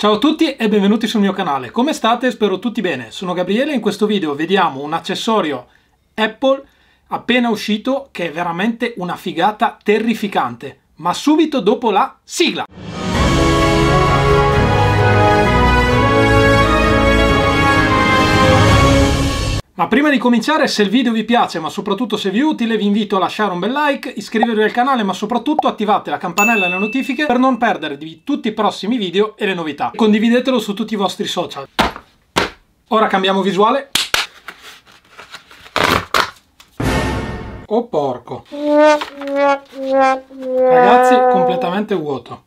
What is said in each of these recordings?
Ciao a tutti e benvenuti sul mio canale. Come state? Spero tutti bene. Sono Gabriele e in questo video vediamo un accessorio Apple appena uscito che è veramente una figata terrificante, ma subito dopo la sigla. Ma prima di cominciare, se il video vi piace, ma soprattutto se vi è utile, vi invito a lasciare un bel like, iscrivervi al canale, ma soprattutto attivate la campanella e le notifiche per non perdervi tutti i prossimi video e le novità. Condividetelo su tutti i vostri social. Ora cambiamo visuale. Oh porco. Ragazzi, completamente vuoto.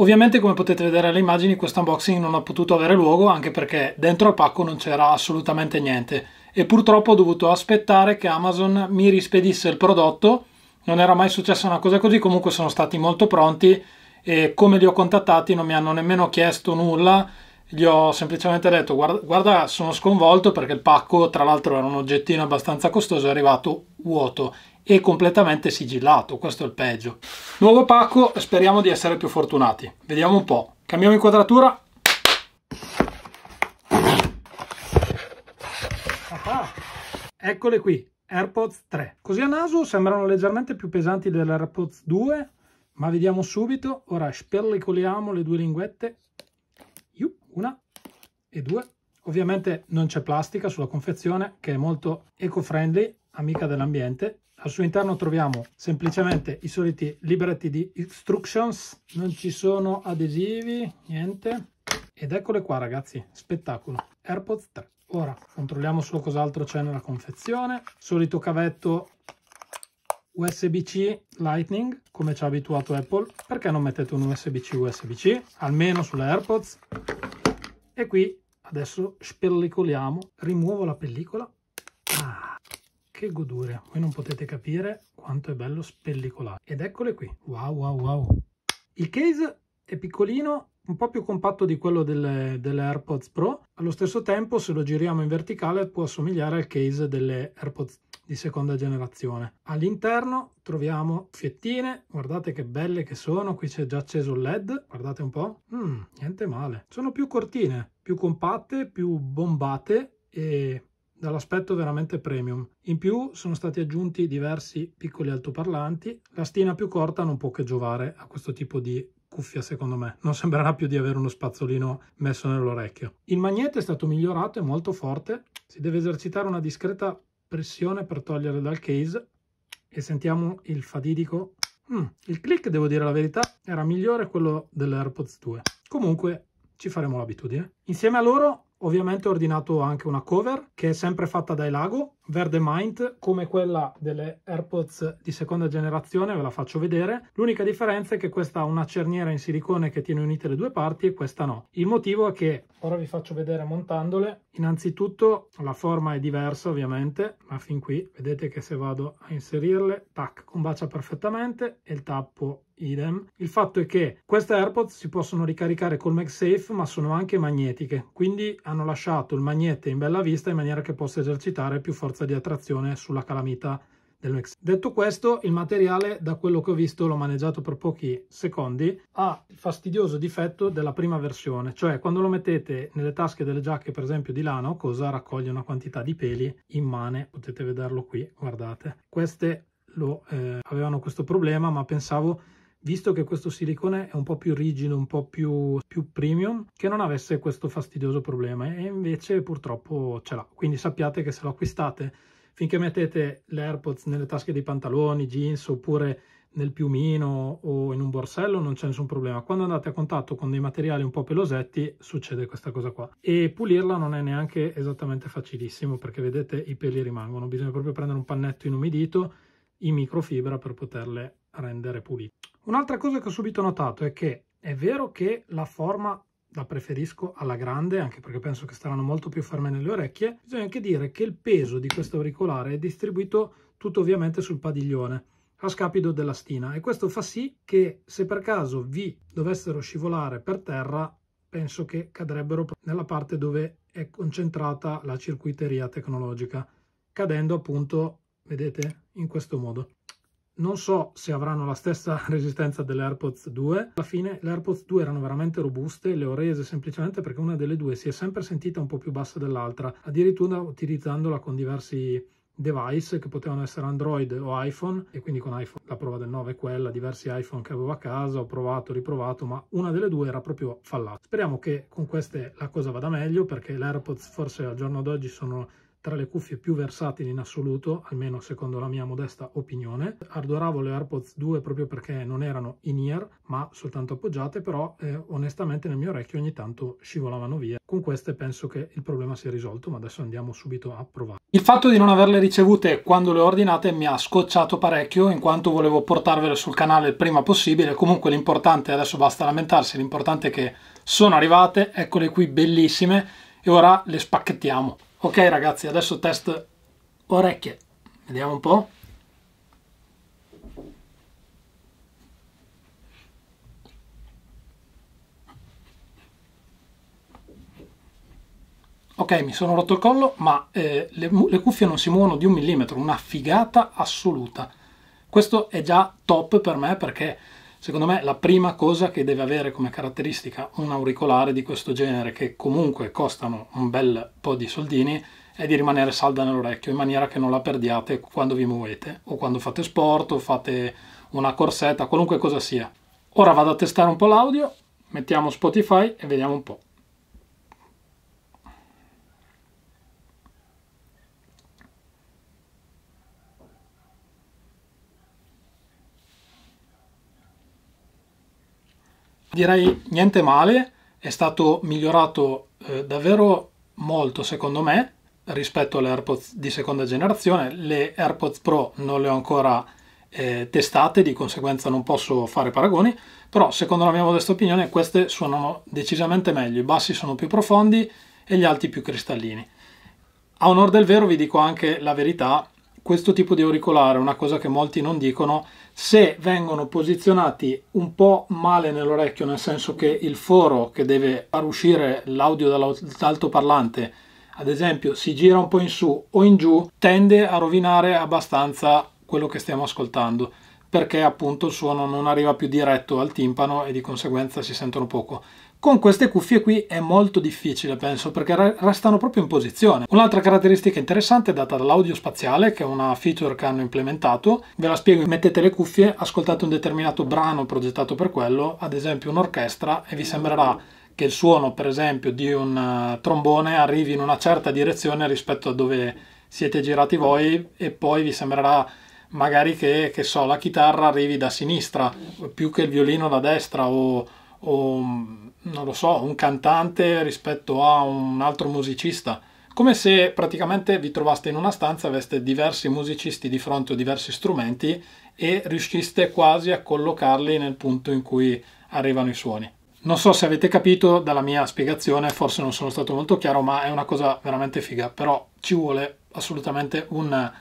Ovviamente come potete vedere alle immagini questo unboxing non ha potuto avere luogo anche perché dentro al pacco non c'era assolutamente niente e purtroppo ho dovuto aspettare che Amazon mi rispedisse il prodotto, non era mai successa una cosa così, comunque sono stati molto pronti e come li ho contattati non mi hanno nemmeno chiesto nulla, gli ho semplicemente detto guarda, guarda sono sconvolto perché il pacco tra l'altro era un oggettino abbastanza costoso, è arrivato vuoto e completamente sigillato, questo è il peggio. Nuovo pacco, speriamo di essere più fortunati. Vediamo un po'. Cambiamo inquadratura. Ah, eccole qui, AirPods 3. Così a naso sembrano leggermente più pesanti dell'AirPods 2, ma vediamo subito. Ora spellicoliamo le due linguette. Una e due. Ovviamente non c'è plastica sulla confezione, che è molto eco-friendly amica dell'ambiente. Al suo interno troviamo semplicemente i soliti libretti di instructions, non ci sono adesivi, niente. Ed eccole qua ragazzi, spettacolo, AirPods 3. Ora controlliamo solo cos'altro c'è nella confezione, solito cavetto USB-C Lightning, come ci ha abituato Apple, perché non mettete un USB-C USB-C, almeno sulle AirPods? E qui adesso spellicoliamo, rimuovo la pellicola che godure, voi non potete capire quanto è bello spellicolare. Ed eccole qui, wow wow wow. Il case è piccolino, un po' più compatto di quello delle, delle AirPods Pro, allo stesso tempo se lo giriamo in verticale può assomigliare al case delle AirPods di seconda generazione. All'interno troviamo fiettine, guardate che belle che sono, qui c'è già acceso il led, guardate un po', mm, niente male. Sono più cortine, più compatte, più bombate e dall'aspetto veramente premium. In più sono stati aggiunti diversi piccoli altoparlanti, la stina più corta non può che giovare a questo tipo di cuffia secondo me, non sembrerà più di avere uno spazzolino messo nell'orecchio. Il magnete è stato migliorato, è molto forte, si deve esercitare una discreta pressione per togliere dal case e sentiamo il fatidico... Mm, il click, devo dire la verità, era migliore quello dell'AirPods 2. Comunque ci faremo l'abitudine. Insieme a loro Ovviamente ho ordinato anche una cover che è sempre fatta da Elago verde Mind come quella delle AirPods di seconda generazione, ve la faccio vedere. L'unica differenza è che questa ha una cerniera in silicone che tiene unite le due parti e questa no. Il motivo è che, ora vi faccio vedere montandole, innanzitutto la forma è diversa ovviamente, ma fin qui vedete che se vado a inserirle, tac, combacia perfettamente e il tappo idem. Il fatto è che queste AirPods si possono ricaricare col MagSafe ma sono anche magnetiche, quindi hanno lasciato il magnete in bella vista in maniera che possa esercitare più forza forza di attrazione sulla calamita del Nex. Detto questo, il materiale, da quello che ho visto, l'ho maneggiato per pochi secondi, ha il fastidioso difetto della prima versione, cioè quando lo mettete nelle tasche delle giacche, per esempio di lano, cosa, raccoglie una quantità di peli immane, potete vederlo qui, guardate. Queste lo, eh, avevano questo problema, ma pensavo visto che questo silicone è un po' più rigido, un po' più, più premium, che non avesse questo fastidioso problema e invece purtroppo ce l'ha. Quindi sappiate che se lo acquistate finché mettete le AirPods nelle tasche dei pantaloni, jeans oppure nel piumino o in un borsello non c'è nessun problema. Quando andate a contatto con dei materiali un po' pelosetti succede questa cosa qua. E pulirla non è neanche esattamente facilissimo perché vedete i peli rimangono, bisogna proprio prendere un pannetto inumidito in microfibra per poterle rendere pulite. Un'altra cosa che ho subito notato è che è vero che la forma la preferisco alla grande anche perché penso che staranno molto più ferme nelle orecchie bisogna anche dire che il peso di questo auricolare è distribuito tutto ovviamente sul padiglione a scapito della stina e questo fa sì che se per caso vi dovessero scivolare per terra penso che cadrebbero nella parte dove è concentrata la circuiteria tecnologica cadendo appunto vedete in questo modo non so se avranno la stessa resistenza delle AirPods 2. Alla fine le AirPods 2 erano veramente robuste, le ho rese semplicemente perché una delle due si è sempre sentita un po' più bassa dell'altra, addirittura utilizzandola con diversi device che potevano essere Android o iPhone e quindi con iPhone la prova del 9 è quella, diversi iPhone che avevo a casa, ho provato, riprovato, ma una delle due era proprio fallata. Speriamo che con queste la cosa vada meglio perché le AirPods forse al giorno d'oggi sono tra le cuffie più versatili in assoluto, almeno secondo la mia modesta opinione. Adoravo le AirPods 2 proprio perché non erano in ear, ma soltanto appoggiate, però eh, onestamente nel mio orecchio ogni tanto scivolavano via. Con queste penso che il problema sia risolto, ma adesso andiamo subito a provare. Il fatto di non averle ricevute quando le ho ordinate mi ha scocciato parecchio, in quanto volevo portarvele sul canale il prima possibile. Comunque l'importante, adesso basta lamentarsi, l'importante è che sono arrivate, eccole qui bellissime, e ora le spacchettiamo. Ok ragazzi, adesso test orecchie. Vediamo un po'. Ok, mi sono rotto il collo, ma eh, le, le cuffie non si muovono di un millimetro, una figata assoluta. Questo è già top per me perché Secondo me la prima cosa che deve avere come caratteristica un auricolare di questo genere, che comunque costano un bel po' di soldini, è di rimanere salda nell'orecchio in maniera che non la perdiate quando vi muovete o quando fate sport o fate una corsetta, qualunque cosa sia. Ora vado a testare un po' l'audio, mettiamo Spotify e vediamo un po'. direi niente male, è stato migliorato eh, davvero molto secondo me rispetto alle AirPods di seconda generazione. Le AirPods Pro non le ho ancora eh, testate, di conseguenza non posso fare paragoni, però secondo la mia modesta opinione queste suonano decisamente meglio, i bassi sono più profondi e gli alti più cristallini. A onore del vero vi dico anche la verità, questo tipo di auricolare, una cosa che molti non dicono, se vengono posizionati un po' male nell'orecchio, nel senso che il foro che deve far uscire l'audio dall'altoparlante, ad esempio, si gira un po' in su o in giù, tende a rovinare abbastanza quello che stiamo ascoltando perché appunto il suono non arriva più diretto al timpano e di conseguenza si sentono poco. Con queste cuffie qui è molto difficile, penso, perché restano proprio in posizione. Un'altra caratteristica interessante è data dall'audio spaziale, che è una feature che hanno implementato. Ve la spiego, mettete le cuffie, ascoltate un determinato brano progettato per quello, ad esempio un'orchestra, e vi sembrerà che il suono, per esempio, di un eh, trombone arrivi in una certa direzione rispetto a dove siete girati voi e poi vi sembrerà magari che, che so, la chitarra arrivi da sinistra più che il violino da destra o o mm, non lo so, un cantante rispetto a un altro musicista, come se praticamente vi trovaste in una stanza, aveste diversi musicisti di fronte o diversi strumenti e riusciste quasi a collocarli nel punto in cui arrivano i suoni. Non so se avete capito dalla mia spiegazione, forse non sono stato molto chiaro, ma è una cosa veramente figa, però ci vuole assolutamente una,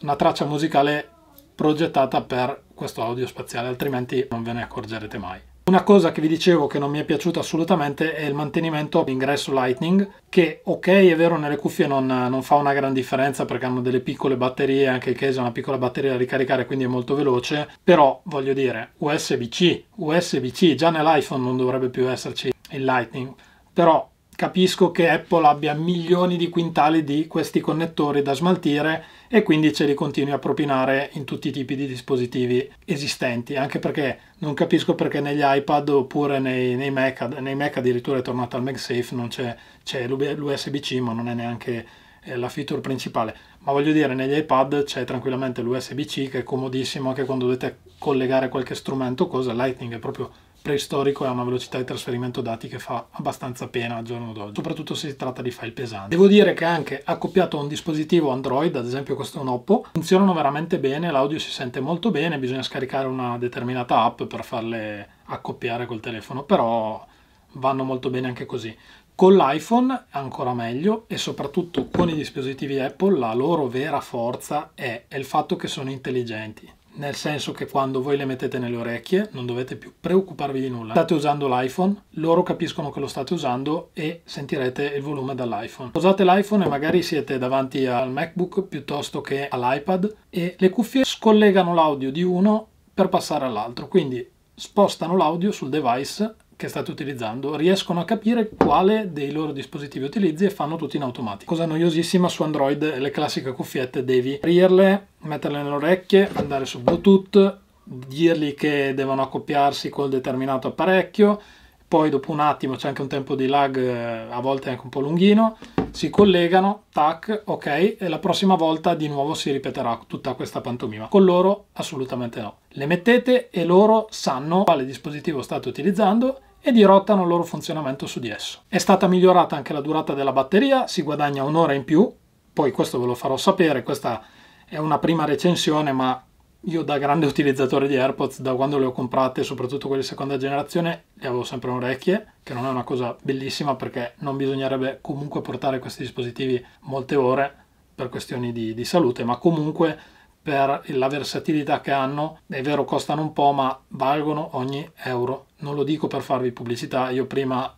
una traccia musicale progettata per questo audio spaziale, altrimenti non ve ne accorgerete mai. Una cosa che vi dicevo che non mi è piaciuta assolutamente è il mantenimento ingresso Lightning, che ok è vero nelle cuffie non, non fa una gran differenza perché hanno delle piccole batterie, anche il case ha una piccola batteria da ricaricare quindi è molto veloce, però voglio dire USB-C, USB-C già nell'iPhone non dovrebbe più esserci il Lightning, però capisco che Apple abbia milioni di quintali di questi connettori da smaltire e quindi ce li continui a propinare in tutti i tipi di dispositivi esistenti, anche perché non capisco perché negli iPad oppure nei, nei Mac, nei Mac addirittura è tornato al MagSafe, non c'è, c'è l'USB-C ma non è neanche eh, la feature principale, ma voglio dire negli iPad c'è tranquillamente l'USB-C che è comodissimo anche quando dovete collegare qualche strumento, cosa Lightning è proprio preistorico e ha una velocità di trasferimento dati che fa abbastanza pena al giorno d'oggi, soprattutto se si tratta di file pesanti. Devo dire che anche accoppiato a un dispositivo Android, ad esempio questo è un Oppo, funzionano veramente bene, l'audio si sente molto bene, bisogna scaricare una determinata app per farle accoppiare col telefono, però vanno molto bene anche così. Con l'iPhone ancora meglio e soprattutto con i dispositivi Apple la loro vera forza è, è il fatto che sono intelligenti nel senso che quando voi le mettete nelle orecchie non dovete più preoccuparvi di nulla. State usando l'iPhone, loro capiscono che lo state usando e sentirete il volume dall'iPhone. Usate l'iPhone e magari siete davanti al MacBook piuttosto che all'iPad e le cuffie scollegano l'audio di uno per passare all'altro, quindi spostano l'audio sul device che state utilizzando riescono a capire quale dei loro dispositivi utilizzi e fanno tutto in automatico. Cosa noiosissima su Android le classiche cuffiette, devi aprirle, metterle nelle orecchie, andare su Bluetooth, dirgli che devono accoppiarsi col determinato apparecchio, poi dopo un attimo c'è anche un tempo di lag, eh, a volte anche un po' lunghino, si collegano, tac, ok, e la prossima volta di nuovo si ripeterà tutta questa pantomima. Con loro assolutamente no. Le mettete e loro sanno quale dispositivo state utilizzando e dirottano il loro funzionamento su di esso. È stata migliorata anche la durata della batteria, si guadagna un'ora in più, poi questo ve lo farò sapere, questa è una prima recensione ma io da grande utilizzatore di AirPods, da quando le ho comprate, soprattutto quelle di seconda generazione, le avevo sempre orecchie, che non è una cosa bellissima perché non bisognerebbe comunque portare questi dispositivi molte ore per questioni di, di salute, ma comunque per la versatilità che hanno, è vero costano un po', ma valgono ogni euro non lo dico per farvi pubblicità, io prima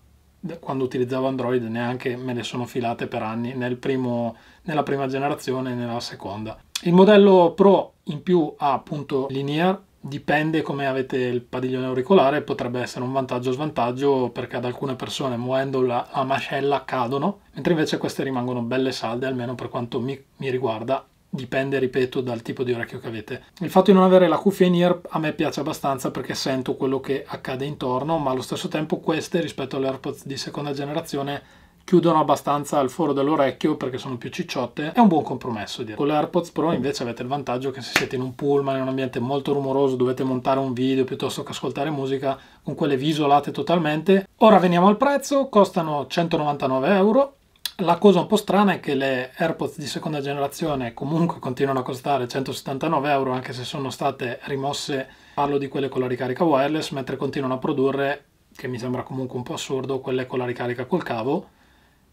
quando utilizzavo Android neanche me le sono filate per anni, nel primo, nella prima generazione e nella seconda. Il modello Pro in più ha appunto linear, dipende come avete il padiglione auricolare, potrebbe essere un vantaggio o svantaggio perché ad alcune persone muovendo la, la mascella cadono, mentre invece queste rimangono belle salde almeno per quanto mi, mi riguarda dipende, ripeto, dal tipo di orecchio che avete. Il fatto di non avere la cuffia in ear a me piace abbastanza perché sento quello che accade intorno, ma allo stesso tempo queste rispetto alle AirPods di seconda generazione chiudono abbastanza il foro dell'orecchio perché sono più cicciotte, è un buon compromesso. Dire. Con le AirPods Pro invece avete il vantaggio che se siete in un pullman, in un ambiente molto rumoroso, dovete montare un video piuttosto che ascoltare musica, con quelle vi isolate totalmente. Ora veniamo al prezzo, costano 199 euro, la cosa un po' strana è che le AirPods di seconda generazione comunque continuano a costare 179 euro anche se sono state rimosse, parlo di quelle con la ricarica wireless, mentre continuano a produrre, che mi sembra comunque un po' assurdo, quelle con la ricarica col cavo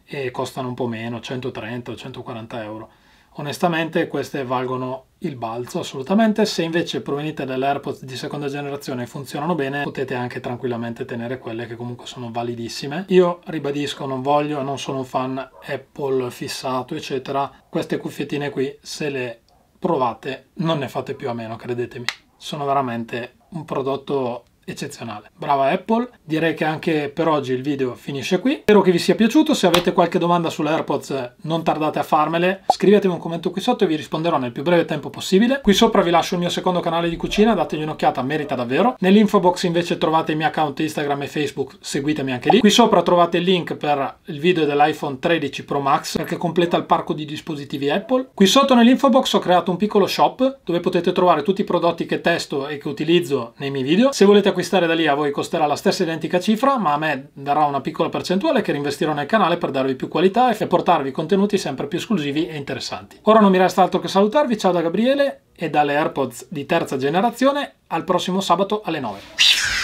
e costano un po' meno, 130 o 140 euro. Onestamente queste valgono il balzo assolutamente, se invece provenite dalle AirPods di seconda generazione e funzionano bene potete anche tranquillamente tenere quelle che comunque sono validissime. Io ribadisco non voglio, non sono un fan Apple fissato eccetera, queste cuffiettine qui se le provate non ne fate più a meno credetemi, sono veramente un prodotto eccezionale. Brava Apple, direi che anche per oggi il video finisce qui. Spero che vi sia piaciuto, se avete qualche domanda sulle AirPods non tardate a farmele, scrivetemi un commento qui sotto e vi risponderò nel più breve tempo possibile. Qui sopra vi lascio il mio secondo canale di cucina, dategli un'occhiata, merita davvero. Nell'info box invece trovate i miei account Instagram e Facebook, seguitemi anche lì. Qui sopra trovate il link per il video dell'iPhone 13 Pro Max perché completa il parco di dispositivi Apple. Qui sotto nell'info box ho creato un piccolo shop dove potete trovare tutti i prodotti che testo e che utilizzo nei miei video. Se volete acquistare da lì a voi costerà la stessa identica cifra, ma a me darà una piccola percentuale che reinvestirò nel canale per darvi più qualità e portarvi contenuti sempre più esclusivi e interessanti. Ora non mi resta altro che salutarvi, ciao da Gabriele e dalle AirPods di terza generazione al prossimo sabato alle 9.